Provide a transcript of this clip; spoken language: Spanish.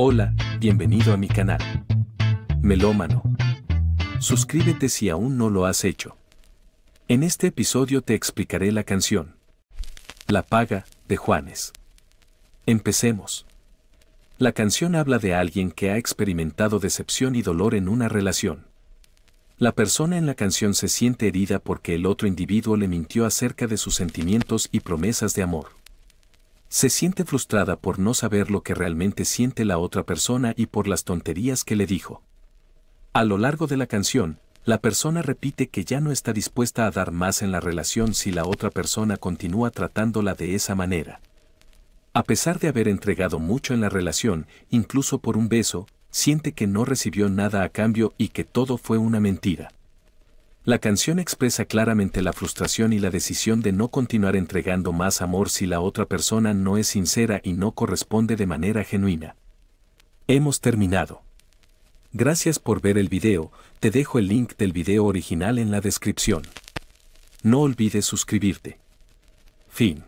Hola, bienvenido a mi canal. Melómano. Suscríbete si aún no lo has hecho. En este episodio te explicaré la canción. La paga, de Juanes. Empecemos. La canción habla de alguien que ha experimentado decepción y dolor en una relación. La persona en la canción se siente herida porque el otro individuo le mintió acerca de sus sentimientos y promesas de amor. Se siente frustrada por no saber lo que realmente siente la otra persona y por las tonterías que le dijo. A lo largo de la canción, la persona repite que ya no está dispuesta a dar más en la relación si la otra persona continúa tratándola de esa manera. A pesar de haber entregado mucho en la relación, incluso por un beso, siente que no recibió nada a cambio y que todo fue una mentira. La canción expresa claramente la frustración y la decisión de no continuar entregando más amor si la otra persona no es sincera y no corresponde de manera genuina. Hemos terminado. Gracias por ver el video, te dejo el link del video original en la descripción. No olvides suscribirte. Fin.